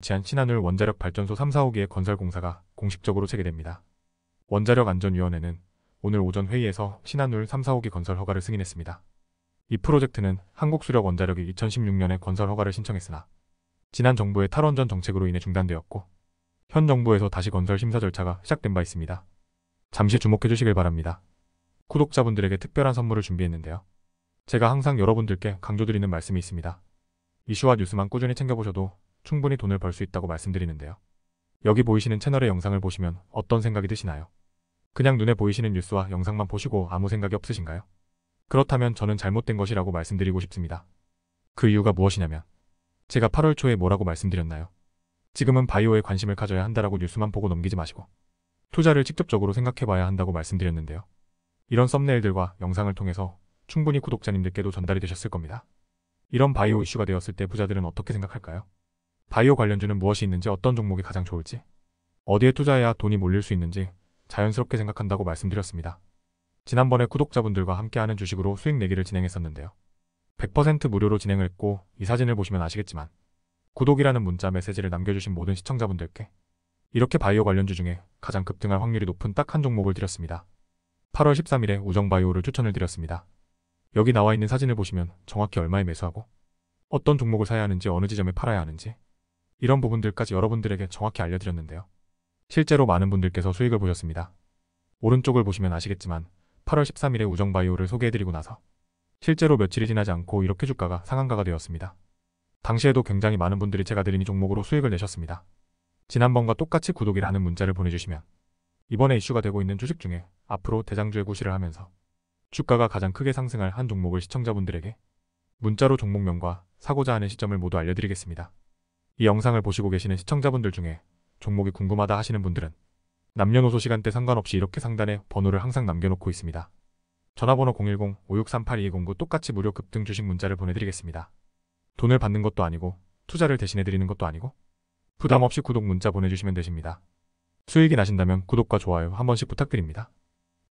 지한신한울 원자력 발전소 3, 4호기의 건설 공사가 공식적으로 체계됩니다. 원자력 안전위원회는 오늘 오전 회의에서 신한울 3, 4호기 건설 허가를 승인했습니다. 이 프로젝트는 한국수력 원자력이 2016년에 건설 허가를 신청했으나 지난 정부의 탈원전 정책으로 인해 중단되었고 현 정부에서 다시 건설 심사 절차가 시작된 바 있습니다. 잠시 주목해 주시길 바랍니다. 구독자분들에게 특별한 선물을 준비했는데요. 제가 항상 여러분들께 강조드리는 말씀이 있습니다. 이슈와 뉴스만 꾸준히 챙겨보셔도 충분히 돈을 벌 수 있다고 말씀드리는데요. 여기 보이시는 채널의 영상을 보시면 어떤 생각이 드시나요? 그냥 눈에 보이시는 뉴스와 영상만 보시고 아무 생각이 없으신가요? 그렇다면 저는 잘못된 것이라고 말씀드리고 싶습니다. 그 이유가 무엇이냐면 제가 8월 초에 뭐라고 말씀드렸나요? 지금은 바이오에 관심을 가져야 한다라고 뉴스만 보고 넘기지 마시고 투자를 직접적으로 생각해봐야 한다고 말씀드렸는데요. 이런 썸네일들과 영상을 통해서 충분히 구독자님들께도 전달이 되셨을 겁니다. 이런 바이오 이슈가 되었을 때 부자들은 어떻게 생각할까요? 바이오 관련주는 무엇이 있는지 어떤 종목이 가장 좋을지 어디에 투자해야 돈이 몰릴 수 있는지 자연스럽게 생각한다고 말씀드렸습니다. 지난번에 구독자분들과 함께하는 주식으로 수익 내기를 진행했었는데요. 100% 무료로 진행을 했고 이 사진을 보시면 아시겠지만 구독이라는 문자 메시지를 남겨주신 모든 시청자분들께 이렇게 바이오 관련주 중에 가장 급등할 확률이 높은 딱 한 종목을 드렸습니다. 8월 13일에 우정바이오를 추천을 드렸습니다. 여기 나와 있는 사진을 보시면 정확히 얼마에 매수하고 어떤 종목을 사야 하는지 어느 지점에 팔아야 하는지 이런 부분들까지 여러분들에게 정확히 알려드렸는데요. 실제로 많은 분들께서 수익을 보셨습니다. 오른쪽을 보시면 아시겠지만 8월 13일에 우정바이오를 소개해드리고 나서 실제로 며칠이 지나지 않고 이렇게 주가가 상한가가 되었습니다. 당시에도 굉장히 많은 분들이 제가 드린 이 종목으로 수익을 내셨습니다. 지난번과 똑같이 구독이라는 문자를 보내주시면 이번에 이슈가 되고 있는 주식 중에 앞으로 대장주의 구실을 하면서 주가가 가장 크게 상승할 한 종목을 시청자분들에게 문자로 종목명과 사고자 하는 시점을 모두 알려드리겠습니다. 이 영상을 보시고 계시는 시청자분들 중에 종목이 궁금하다 하시는 분들은 남녀노소 시간대 상관없이 이렇게 상단에 번호를 항상 남겨놓고 있습니다. 전화번호 0 1 0 5 6 3 8 2 0 9 똑같이 무료 급등 주식 문자를 보내드리겠습니다. 돈을 받는 것도 아니고 투자를 대신해드리는 것도 아니고 부담 없이 구독 문자 보내주시면 되십니다. 수익이 나신다면 구독과 좋아요 한 번씩 부탁드립니다.